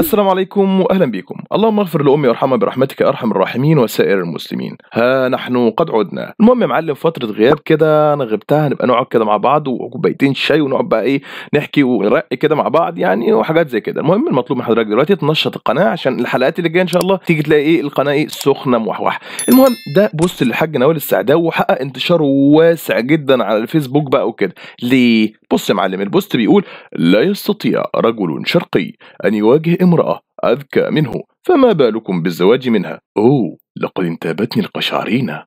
السلام عليكم واهلا بكم، اللهم اغفر لامي وارحمها برحمتك ارحم الراحمين وسائر المسلمين، ها نحن قد عدنا، المهم يا معلم فتره غياب كده انا غبتها هنبقى نقعد كده مع بعض وكوبايتين شاي ونقعد بقى ايه نحكي ونرقي كده مع بعض يعني وحاجات زي كده، المهم المطلوب من حضرتك دلوقتي تنشط القناه عشان الحلقات اللي جايه ان شاء الله تيجي تلاقي ايه القناه ايه سخنه موحوح، المهم ده بوست للحاج نوال السعداوي وحقق انتشار واسع جدا على الفيسبوك بقى وكده، ليه؟ بص يا معلم البوست بيقول لا يستطيع رجل شرقي ان يواجه امرأة أذكى منه فما بالكم بالزواج منها أوه لقد انتابتني القشعرينة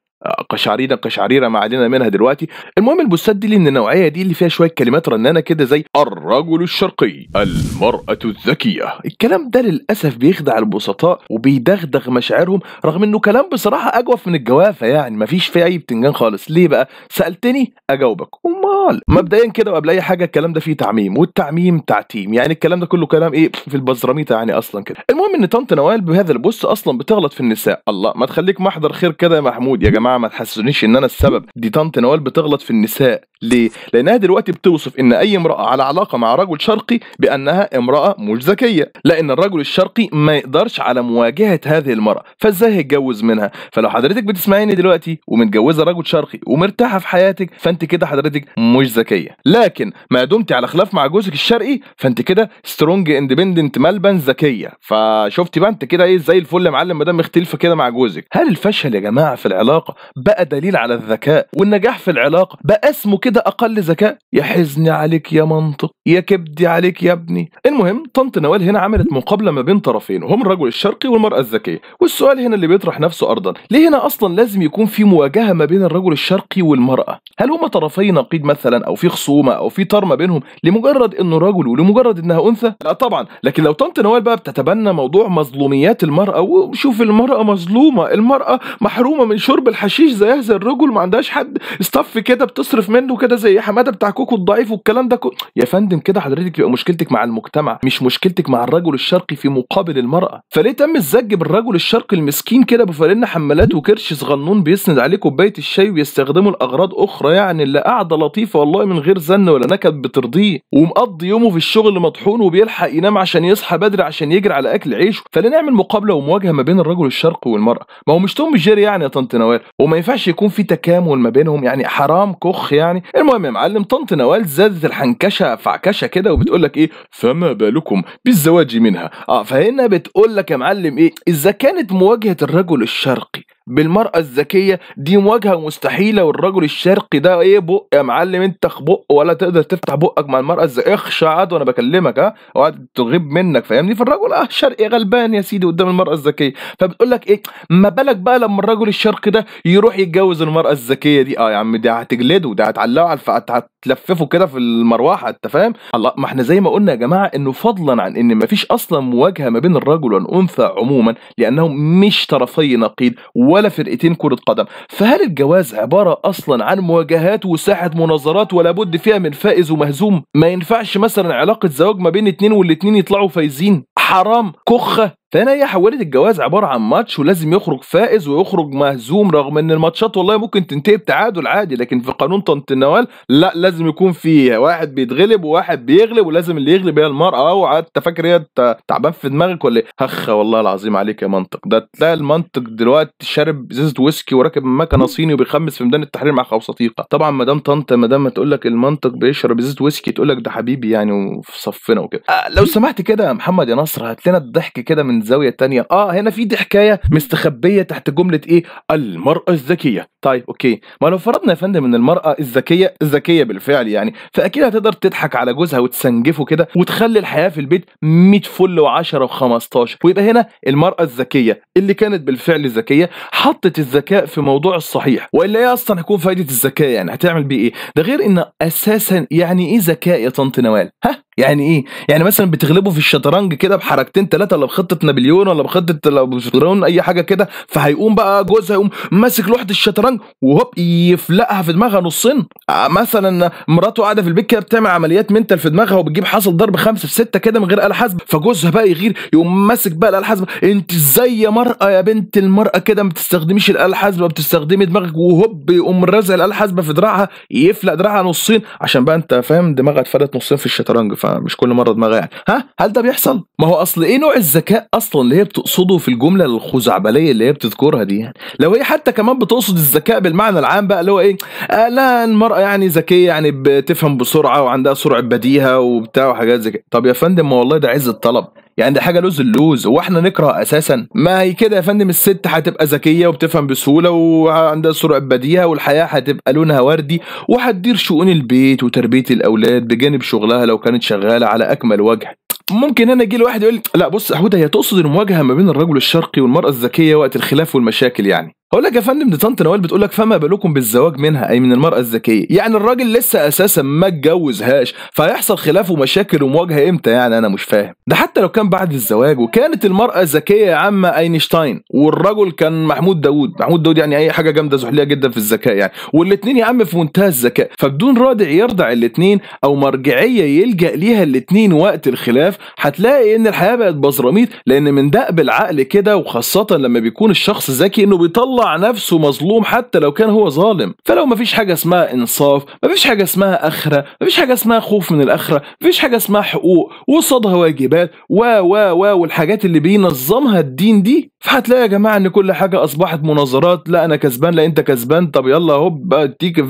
قشعريره قشعريره ما علينا منها دلوقتي المهم البوستات دي لان النوعيه دي اللي فيها شويه كلمات رنانه كده زي الرجل الشرقي المراه الذكيه الكلام ده للاسف بيخدع البسطاء وبيدغدغ مشاعرهم رغم انه كلام بصراحه اجوف من الجوافه يعني مفيش فيه اي بتنجان خالص ليه بقى سالتني اجاوبك امال مبدئيا كده وقبل اي حاجه الكلام ده فيه تعميم والتعميم تعتيم يعني الكلام ده كله كلام ايه في البزرميته يعني اصلا كده المهم ان طنط نوال بهذا البوست اصلا بتغلط في النساء الله ما تخليك محضر خير كده يا محمود يا جماعه جماعه ما تحسسونيش ان انا السبب دي طنط نوال بتغلط في النساء ليه؟ لأنها دلوقتي بتوصف إن أي امرأة على علاقة مع رجل شرقي بأنها امرأة مش ذكية، لأن الرجل الشرقي ما يقدرش على مواجهة هذه المرأة، فإزاي هيتجوز منها؟ فلو حضرتك بتسمعيني دلوقتي ومتجوزة رجل شرقي ومرتاحة في حياتك فأنت كده حضرتك مش ذكية، لكن ما دمتي على خلاف مع جوزك الشرقي فأنت كده سترونج اندبندنت ملبن ذكية، فشفتي بقى أنت كده إيه زي الفل يا معلم ما دام مختلفة كده مع جوزك، هل الفشل يا جماعة في العلاقة بقى دليل على الذكاء والنجاح في العلاقة بقى اسمه كده اقل ذكاء يا حزني عليك يا منطق يا كبدي عليك يا ابني المهم طنط نوال هنا عملت مقابله ما بين طرفين وهم الرجل الشرقي والمراه الذكيه والسؤال هنا اللي بيطرح نفسه ارضا ليه هنا اصلا لازم يكون في مواجهه ما بين الرجل الشرقي والمراه هل هما طرفي نقيض مثلا او في خصومه او في طار ما بينهم لمجرد انه رجل ولمجرد انها انثى لا طبعا لكن لو طنط نوال بقى بتتبنى موضوع مظلوميات المراه وشوف المراه مظلومه المراه محرومه من شرب الحشيش زيها زي الرجل ما عندهاش حد استف كده بتصرف منه كده زي حماده بتاع كوكو الضعيف والكلام ده كله يا فندم كده حضرتك يبقى مشكلتك مع المجتمع مش مشكلتك مع الرجل الشرقي في مقابل المراه فليه تم الزج بالرجل الشرقي المسكين كده بفرن حمالات وكرش صغنون بيسند عليه كوبايه الشاي ويستخدمه لاغراض اخرى يعني اللي قاعده لطيفه والله من غير زن ولا نكد بترضيه ومقضي يومه في الشغل مطحون وبيلحق ينام عشان يصحى بدري عشان يجري على اكل عيشه فليه نعمل مقابله ومواجهه ما بين الرجل الشرقي والمراه ما هو مش توم جيري يعني يا طنط نوال وما ينفعش يكون في تكامل ما بينهم يعني حرام كخ يعني المهم يا معلم طنط نوال زادت الحنكشه فعكشه كده وبتقول لك ايه فما بالكم بالزواج منها اه فهنا بتقول لك يا معلم ايه اذا كانت مواجهه الرجل الشرقي بالمرأة الذكية دي مواجهة مستحيلة والرجل الشرقي ده ايه بق يا معلم انت خبق ولا تقدر تفتح بقك مع المرأة الذكية اخشى عاد وانا بكلمك ها وقعد تغيب منك فاهمني فالرجل اه شرقي غلبان يا سيدي قدام المرأة الذكية فبتقول لك ايه ما بالك بقى لما الرجل الشرقي ده يروح يتجوز المرأة الذكية دي اه يا عم دي هتجلده ده هتعلقه على هتلففه كده في المروحة انت فاهم الله ما احنا زي ما قلنا يا جماعة انه فضلا عن ان ما فيش اصلا مواجهة ما بين الرجل والانثى عموما لانهم مش طرفي نقيض ولا فرقتين كرة قدم فهل الجواز عبارة أصلا عن مواجهات وساحة مناظرات ولا بد فيها من فائز ومهزوم ما ينفعش مثلا علاقة زواج ما بين اتنين والاتنين يطلعوا فايزين حرام كخة فهنا هي حولت الجواز عباره عن ماتش ولازم يخرج فائز ويخرج مهزوم رغم ان الماتشات والله ممكن تنتهي بتعادل عادي لكن في قانون طنط النوال لا لازم يكون في واحد بيتغلب وواحد بيغلب ولازم اللي يغلب هي المراه انت فاكر هي تعبان في دماغك ولا ايه هخه والله العظيم عليك يا منطق ده تلاقي المنطق دلوقتي شارب زيزة ويسكي وراكب مكنه صيني وبيخمس في ميدان التحرير مع خوصتيقه طبعا مدام طنط مدام تقول لك المنطق بيشرب زيزة ويسكي تقول لك ده حبيبي يعني وفي صفنا وكده أه لو سمحت كده يا محمد يا نصر هات لنا الضحك كده من من زاويه تانية اه هنا في دي حكايه مستخبيه تحت جمله ايه المراه الذكيه طيب اوكي ما لو فرضنا يا فندم ان المراه الذكيه الذكيه بالفعل يعني فاكيد هتقدر تضحك على جوزها وتسنجفه كده وتخلي الحياه في البيت 100 فل و10 و15 ويبقى هنا المراه الذكيه اللي كانت بالفعل ذكيه حطت الذكاء في موضوع الصحيح والا ايه اصلا هيكون فائده الذكاء يعني هتعمل بيه ايه ده غير ان اساسا يعني ايه ذكاء يا طنط نوال ها يعني ايه يعني مثلا بتغلبه في الشطرنج كده بحركتين ثلاثه ولا بخطه نابليون ولا بخطه لو اي حاجه كده فهيقوم بقى جوزها يقوم ماسك لوحه الشطرنج وهوب يفلقها في دماغها نصين آه، مثلا مراته قاعده في البيت كده بتعمل عمليات منتل في دماغها وبتجيب حاصل ضرب خمسه في سته كده من غير اله حاسبه فجوزها بقى يغير يقوم ماسك بقى الاله حاسبه انت ازاي يا مراه يا بنت المراه كده ما بتستخدميش الاله حاسبه بتستخدمي دماغك وهوب يقوم رازع الاله حاسبه في دراعها يفلق دراعها نصين عشان بقى انت فاهم دماغها اتفلت نصين في الشطرنج فمش كل مره دماغها يعني ها هل ده بيحصل ما هو اصل ايه نوع الذكاء اصلا اللي هي بتقصده في الجمله الخزعبليه اللي هي بتذكرها دي يعني لو هي حتى كمان بتقصد الذكاء بالمعنى العام بقى اللي هو ايه آه لا المراه يعني ذكيه يعني بتفهم بسرعه وعندها سرعه بديهه وبتاع وحاجات زي كده طب يا فندم والله ده عز الطلب يعني ده حاجه لوز اللوز واحنا نكره اساسا ما هي كده يا فندم الست هتبقى ذكيه وبتفهم بسهوله وعندها سرعه بديهه والحياه هتبقى لونها وردي وهتدير شؤون البيت وتربيه الاولاد بجانب شغلها لو كانت شغاله على اكمل وجه ممكن انا يجي لواحد يقول لا بص يا هي تقصد المواجهه ما بين الرجل الشرقي والمراه الذكيه وقت الخلاف والمشاكل يعني هقول لك يا فندم دي طنط نوال بتقول لك فما بالكم بالزواج منها اي من المراه الذكيه يعني الراجل لسه اساسا ما اتجوزهاش فهيحصل خلاف ومشاكل ومواجهه امتى يعني انا مش فاهم ده حتى لو كان بعد الزواج وكانت المراه ذكيه يا عم اينشتاين والرجل كان محمود داوود محمود داوود يعني اي حاجه جامده زحليه جدا في الذكاء يعني والاثنين يا عم في منتهى الذكاء فبدون رادع يرضع الاثنين او مرجعيه يلجا ليها الاثنين وقت الخلاف هتلاقي ان الحياه بقت بزراميط لان من دأب العقل كده وخاصه لما بيكون الشخص ذكي انه بيطلع بيطلع نفسه مظلوم حتى لو كان هو ظالم فلو مفيش حاجه اسمها انصاف مفيش حاجه اسمها اخره مفيش حاجه اسمها خوف من الاخره مفيش حاجه اسمها حقوق وصدها واجبات و و و والحاجات اللي بينظمها الدين دي فهتلاقي يا جماعه ان كل حاجه اصبحت مناظرات لا انا كسبان لا انت كسبان طب يلا هوب بقى اديك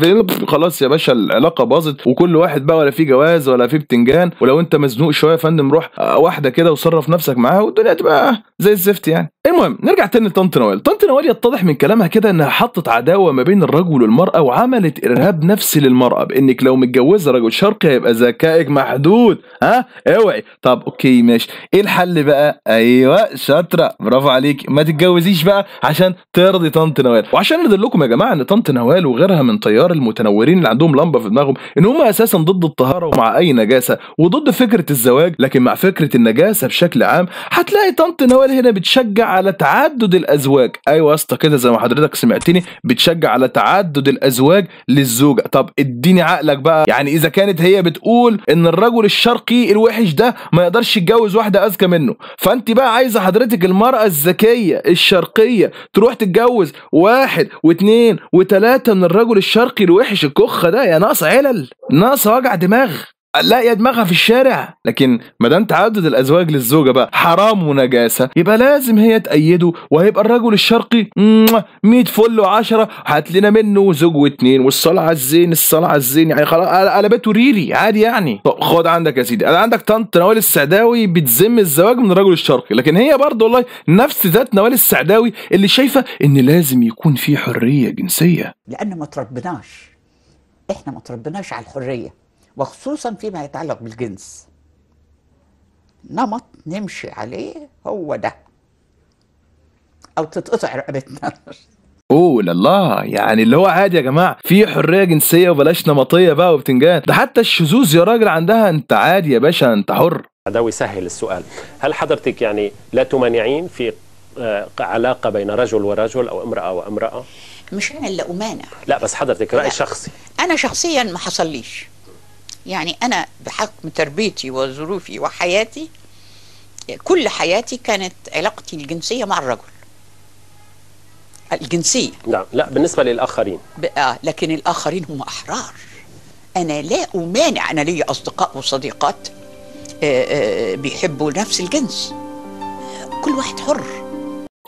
خلاص يا باشا العلاقه باظت وكل واحد بقى ولا في جواز ولا في بتنجان ولو انت مزنوق شويه يا فندم روح واحده كده وصرف نفسك معاها والدنيا تبقى زي الزفت يعني المهم نرجع تاني لطنط نوال طنط نوال يتضح من من كلامها كده انها حطت عداوه ما بين الرجل والمراه وعملت ارهاب نفسي للمراه بانك لو متجوزه رجل شرقي هيبقى ذكائك محدود ها اوعي طب اوكي ماشي ايه الحل بقى ايوه شاطره برافو عليك ما تتجوزيش بقى عشان ترضي طنط نوال وعشان لكم يا جماعه ان طنط نوال وغيرها من طيار المتنورين اللي عندهم لمبه في دماغهم ان هم اساسا ضد الطهاره ومع اي نجاسه وضد فكره الزواج لكن مع فكره النجاسه بشكل عام هتلاقي طنط نوال هنا بتشجع على تعدد الازواج ايوه يا اسطى كده زي ما حضرتك سمعتني بتشجع على تعدد الازواج للزوجه طب اديني عقلك بقى يعني اذا كانت هي بتقول ان الرجل الشرقي الوحش ده ما يقدرش يتجوز واحده اذكى منه فانت بقى عايزه حضرتك المراه الذكيه الشرقيه تروح تتجوز واحد واثنين وثلاثه من الرجل الشرقي الوحش الكخه ده يا ناقص علل ناقص وجع دماغ لا دماغها في الشارع لكن ما دام تعدد الازواج للزوجه بقى حرام ونجاسه يبقى لازم هي تأيده وهيبقى الرجل الشرقي 100 فل و10 هات لنا منه زوج واثنين والصلاه على الزين الصلاه على الزين يعني خلاص قلبته ريري عادي يعني طب خد عندك يا سيدي انا عندك طنط نوال السعداوي بتذم الزواج من الرجل الشرقي لكن هي برضه والله نفس ذات نوال السعداوي اللي شايفه ان لازم يكون في حريه جنسيه لان ما تربناش احنا ما تربناش على الحريه وخصوصا فيما يتعلق بالجنس نمط نمشي عليه هو ده او تتقطع رقبتنا اوه لله يعني اللي هو عادي يا جماعه في حريه جنسيه وبلاش نمطيه بقى وبتنجان ده حتى الشذوذ يا راجل عندها انت عادي يا باشا انت حر ده ويسهل السؤال هل حضرتك يعني لا تمانعين في آه، علاقة بين رجل ورجل أو امرأة وامرأة مش أنا اللي أمانع لا بس حضرتك رأي لا. شخصي أنا شخصيا ما حصليش يعني أنا بحكم تربيتي وظروفي وحياتي كل حياتي كانت علاقتي الجنسية مع الرجل الجنسية نعم لا بالنسبة للآخرين آه لكن الآخرين هم أحرار أنا لا أمانع أنا لي أصدقاء وصديقات آآ آه، آآ آه، بيحبوا نفس الجنس كل واحد حر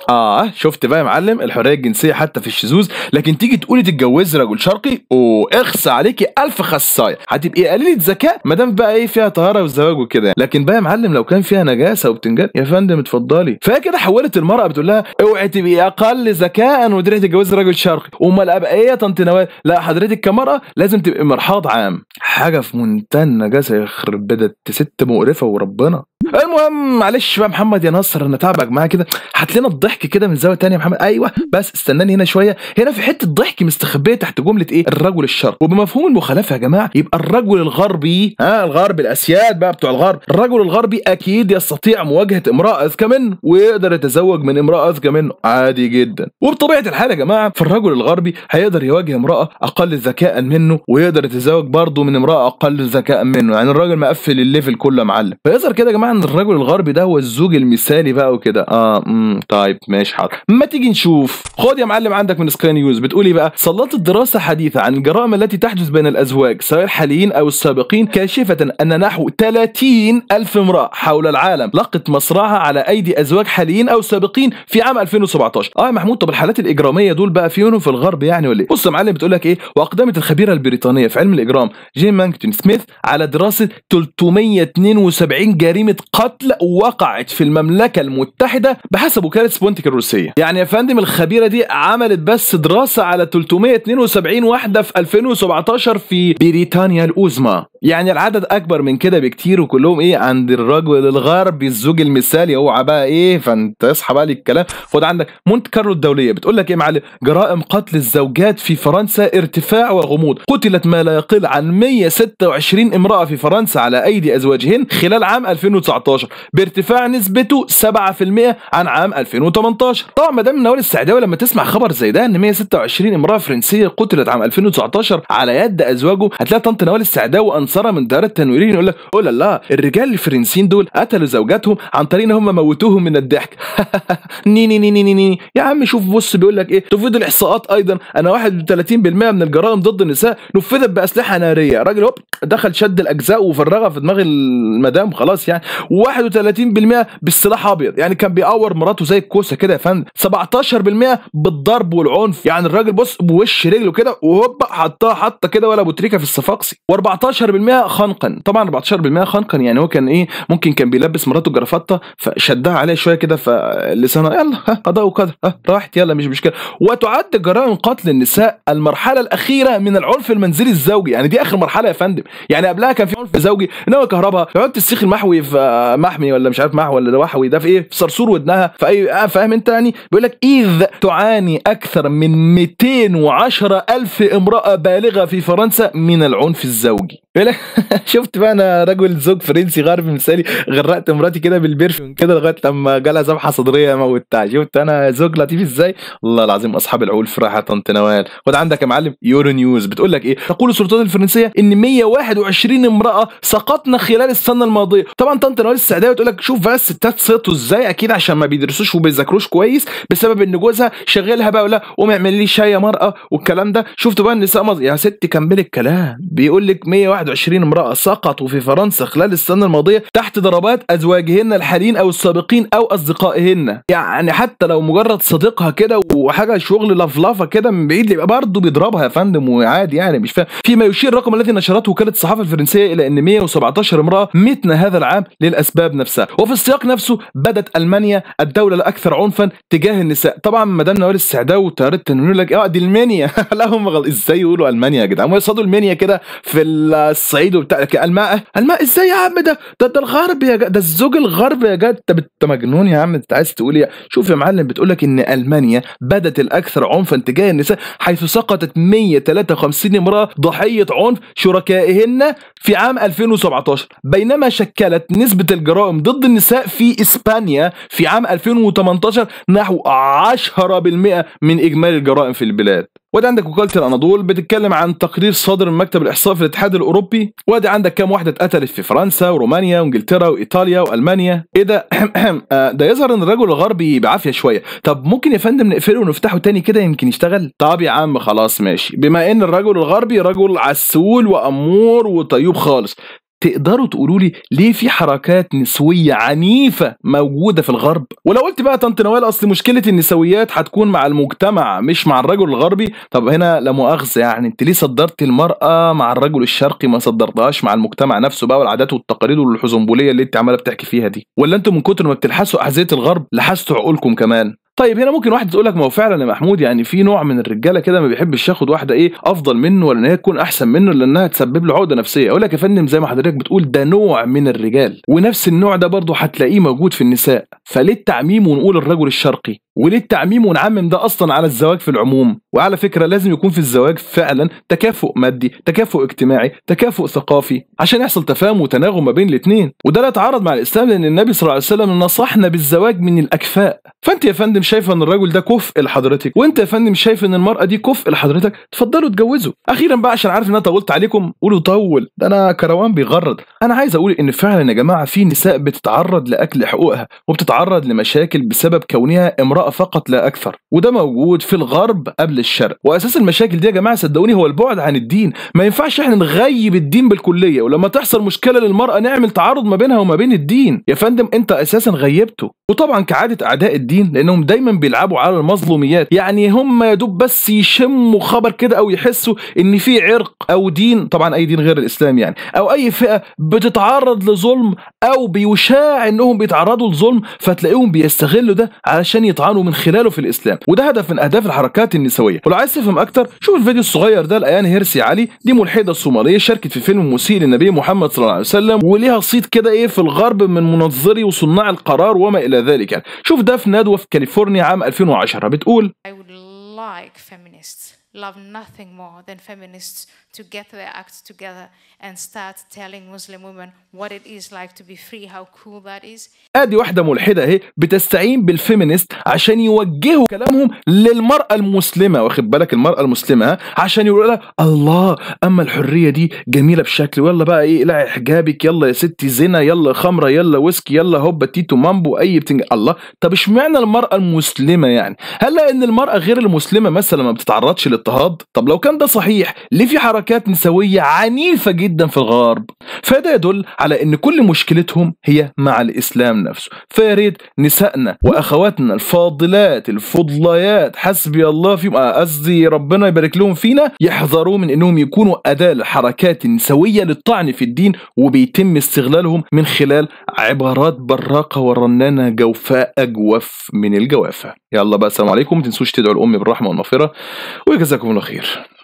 اه شفت بقى يا معلم الحريه الجنسيه حتى في الشذوذ لكن تيجي تقولي تتجوزي رجل شرقي واخس عليكي الف خصايه هتبقي قليله ذكاء ما دام بقى ايه فيها طهاره وزواج وكده يعني. لكن بقى يا معلم لو كان فيها نجاسه وبتنجان يا فندم اتفضلي فهي كده حولت المراه بتقول لها اوعي تبقي اقل ذكاء ودري تتجوزي رجل شرقي امال ابقى ايه يا طنط نوال لا حضرتك كمراه لازم تبقي مرحاض عام حاجه في منتهى النجاسه يخرب بدت ست مقرفه وربنا المهم معلش بقى محمد يا نصر انا تعبك معاك كده هات لنا الضحك كده من زاويه ثانيه يا محمد ايوه بس استناني هنا شويه هنا في حته ضحك مستخبيه تحت جمله ايه الرجل الشرقي وبمفهوم المخالفه يا جماعه يبقى الرجل الغربي ها الغرب الاسياد بقى بتوع الغرب الرجل الغربي اكيد يستطيع مواجهه امراه اذكى منه ويقدر يتزوج من امراه اذكى منه عادي جدا وبطبيعه الحال يا جماعه فالرجل الغربي هيقدر يواجه امراه اقل ذكاء منه ويقدر يتزوج برضه من امراه اقل ذكاء منه يعني الراجل مقفل الليفل كله يا معلم فيظهر كده يا جماعه الرجل الغربي ده هو الزوج المثالي بقى وكده اه امم طيب ماشي حاضر ما تيجي نشوف خد يا معلم عندك من سكاي نيوز بتقول ايه بقى سلطت دراسه حديثه عن الجرائم التي تحدث بين الازواج سواء الحاليين او السابقين كاشفه ان نحو 30 الف امراه حول العالم لقت مصرعها على ايدي ازواج حاليين او سابقين في عام 2017 اه يا محمود طب الحالات الاجراميه دول بقى فيهم في الغرب يعني ولا ايه بص يا معلم بتقول لك ايه واقدمت الخبيره البريطانيه في علم الاجرام جين مانكتون سميث على دراسه 372 جريمه قتل وقعت في المملكة المتحدة بحسب وكالة سبونتك الروسية يعني يا فندم الخبيرة دي عملت بس دراسة على 372 واحدة في 2017 في بريطانيا الأوزما يعني العدد اكبر من كده بكتير وكلهم ايه عند الرجل الغربي الزوج المثالي اوعى بقى ايه فانت اصحى بقى لي الكلام خد عندك مونت كارلو الدوليه بتقول لك ايه معلم جرائم قتل الزوجات في فرنسا ارتفاع وغموض قتلت ما لا يقل عن 126 امراه في فرنسا على ايدي ازواجهن خلال عام 2019 بارتفاع نسبته 7% عن عام 2018 طبعا مدام نوال السعداوي لما تسمع خبر زي ده ان 126 امراه فرنسيه قتلت عام 2019 على يد ازواجه هتلاقي طنط نوال السعداوي سمسره من دار التنويرين يقول لك اوه لا لا الرجال الفرنسيين دول قتلوا زوجاتهم عن طريق ان هم موتوهم من الضحك ني ني ني ني ني يا عم شوف بص بيقول لك ايه تفيد الاحصاءات ايضا انا 31% من الجرائم ضد النساء نفذت باسلحه ناريه راجل هوب دخل شد الاجزاء وفرغها في دماغ المدام خلاص يعني 31% بالسلاح ابيض يعني كان بيعور مراته زي الكوسه كده يا فندم 17% بالضرب والعنف يعني الراجل بص بوش رجله كده وهوب حطها حطه كده ولا ابو تريكه في الصفاقسي و14% خنقا طبعا 14% خنقا يعني هو كان ايه ممكن كان بيلبس مراته جرافطه فشدها عليها شويه كده فلسانها يلا ها قضاء وقدر ها راحت يلا مش مشكله وتعد جرائم قتل النساء المرحله الاخيره من العنف المنزلي الزوجي يعني دي اخر مرحله يا فندم يعني قبلها كان في عنف زوجي ان هو كهرباء يقعد السيخ المحوي في آه، محمي ولا مش عارف محوي ولا لوحوي ده في ايه في صرصور ودنها في اي آه، فاهم انت يعني بيقول لك اذ تعاني اكثر من 210 الف امراه بالغه في فرنسا من العنف الزوجي شفت بقى انا رجل زوج فرنسي غربي مثالي غرقت مراتي كده بالبرفيوم كده لغايه لما جالها ذبحه صدريه موتها شفت انا زوج لطيف ازاي والله العظيم اصحاب العلف راحه طنط نوال خد عندك يا معلم يورو نيوز بتقول لك ايه تقول السلطات الفرنسيه ان 121 امراه سقطنا خلال السنه الماضيه طبعا طنط نوال السعداوي تقول لك شوف بس الستات سقطوا ازاي اكيد عشان ما بيدرسوش وبيذاكروش كويس بسبب ان جوزها شاغلها بقى ولا قوم اعمل لي شاي يا مرأة والكلام ده شفتوا بقى النساء مز... يا ست كملي الكلام بيقول لك 121 20 امرأة سقطوا في فرنسا خلال السنة الماضية تحت ضربات أزواجهن الحاليين أو السابقين أو أصدقائهن يعني حتى لو مجرد صديقها كده وحاجة شغل لفلافة كده من بعيد يبقى برضه بيضربها يا فندم وعادي يعني مش فاهم فيما يشير الرقم الذي نشرته وكالة الصحافة الفرنسية إلى أن 117 امرأة متن هذا العام للأسباب نفسها وفي السياق نفسه بدت ألمانيا الدولة الأكثر عنفا تجاه النساء طبعا مدام نوال السعداوي وتاريت التنوير لك اه دي المانيا لا هم غلط ازاي يقولوا المانيا يا جدعان هم المانيا كده في الصعيد وبتاع الماء الماء ازاي يا عم ده ده, ده الغرب يا ده الزوج الغرب يا جد انت مجنون يا عم انت عايز تقول ايه شوف يا معلم بتقول لك ان المانيا بدت الاكثر عنفا تجاه النساء حيث سقطت 153 امراه ضحيه عنف شركائهن في عام 2017 بينما شكلت نسبه الجرائم ضد النساء في اسبانيا في عام 2018 نحو 10% من اجمالي الجرائم في البلاد وادي عندك وكاله الاناضول بتتكلم عن تقرير صادر من مكتب الاحصاء في الاتحاد الاوروبي وادي عندك كام واحده اتقتلت في فرنسا ورومانيا وانجلترا وايطاليا والمانيا ايه ده آه، ده يظهر ان الرجل الغربي بعافيه شويه طب ممكن يا فندم نقفله ونفتحه تاني كده يمكن يشتغل طب يا عم خلاص ماشي بما ان الرجل الغربي رجل عسول وامور وطيوب خالص تقدروا تقولوا لي ليه في حركات نسويه عنيفه موجوده في الغرب ولو قلت بقى طنط نوال اصل مشكله النسويات هتكون مع المجتمع مش مع الرجل الغربي طب هنا لا مؤاخذه يعني انت ليه صدرت المراه مع الرجل الشرقي ما صدرتهاش مع المجتمع نفسه بقى والعادات والتقاليد والحزنبوليه اللي انت عماله بتحكي فيها دي ولا انتم من كتر ما بتلحسوا احذيه الغرب لحستوا عقولكم كمان طيب هنا ممكن واحد تقول لك ما هو فعلا يا محمود يعني في نوع من الرجاله كده ما بيحبش ياخد واحده ايه افضل منه ولا ان هي تكون احسن منه لانها تسبب له عقده نفسيه اقول لك يا فندم زي ما حضرتك بتقول ده نوع من الرجال ونفس النوع ده برضه هتلاقيه موجود في النساء فليه التعميم ونقول الرجل الشرقي وليه التعميم ونعمم ده اصلا على الزواج في العموم وعلى فكره لازم يكون في الزواج فعلا تكافؤ مادي تكافؤ اجتماعي تكافؤ ثقافي عشان يحصل تفاهم وتناغم ما بين الاثنين وده لا يتعارض مع الاسلام لان النبي صلى الله عليه وسلم نصحنا بالزواج من الاكفاء فانت يا فندم شايف ان الراجل ده كفء لحضرتك وانت يا فندم شايف ان المراه دي كفء لحضرتك اتفضلوا اتجوزوا اخيرا بقى عشان عارف ان انا طولت عليكم قولوا طول ده انا كروان بيغرد انا عايز اقول ان فعلا يا جماعه في نساء بتتعرض لاكل حقوقها وبتتعرض لمشاكل بسبب كونها امراه فقط لا اكثر وده موجود في الغرب قبل الشرق واساس المشاكل دي يا جماعه صدقوني هو البعد عن الدين ما ينفعش احنا نغيب الدين بالكليه ولما تحصل مشكله للمراه نعمل تعارض ما بينها وما بين الدين يا فندم انت اساسا غيبته وطبعا كعاده اعداء الدين لانهم دايما بيلعبوا على المظلوميات يعني هم يا دوب بس يشموا خبر كده او يحسوا ان في عرق او دين طبعا اي دين غير الاسلام يعني او اي فئه بتتعرض لظلم او بيشاع انهم بيتعرضوا لظلم فتلاقيهم بيستغلوا ده علشان يطعنوا يظهروا من خلاله في الاسلام وده هدف من اهداف الحركات النسويه ولو عايز تفهم اكتر شوف الفيديو الصغير ده لايان هيرسي علي دي ملحده صوماليه شاركت في فيلم مسيء للنبي محمد صلى الله عليه وسلم وليها صيت كده ايه في الغرب من منظري وصناع القرار وما الى ذلك يعني شوف ده في ندوه في كاليفورنيا عام 2010 بتقول I would like feminists love nothing more than feminists to get their act together and start telling Muslim women what it is like to be free, how cool that is. ادي واحده ملحده اهي بتستعين بالفيمينست عشان يوجهوا كلامهم للمراه المسلمه واخد بالك المراه المسلمه عشان يقولوا لها الله اما الحريه دي جميله بشكل ويلا بقى ايه اقلعي حجابك يلا يا ستي زنا يلا خمره يلا ويسكي يلا هوبا تيتو مامبو اي بتنج الله طب اشمعنى المراه المسلمه يعني هل لان المراه غير المسلمه مثلا ما بتتعرضش الاضطهاد؟ طب لو كان ده صحيح ليه في حركات نسوية عنيفة جدا في الغرب؟ فده يدل على ان كل مشكلتهم هي مع الاسلام نفسه فياريت نسائنا واخواتنا الفاضلات الفضليات حسبي الله فيهم قصدي آه، ربنا يبارك لهم فينا يحذروا من انهم يكونوا اداة لحركات نسوية للطعن في الدين وبيتم استغلالهم من خلال عبارات براقة ورنانة جوفاء اجوف من الجوافة يلا بقى السلام عليكم ما تنسوش تدعوا الام بالرحمة والمغفرة ويجزا جزاكم الله خير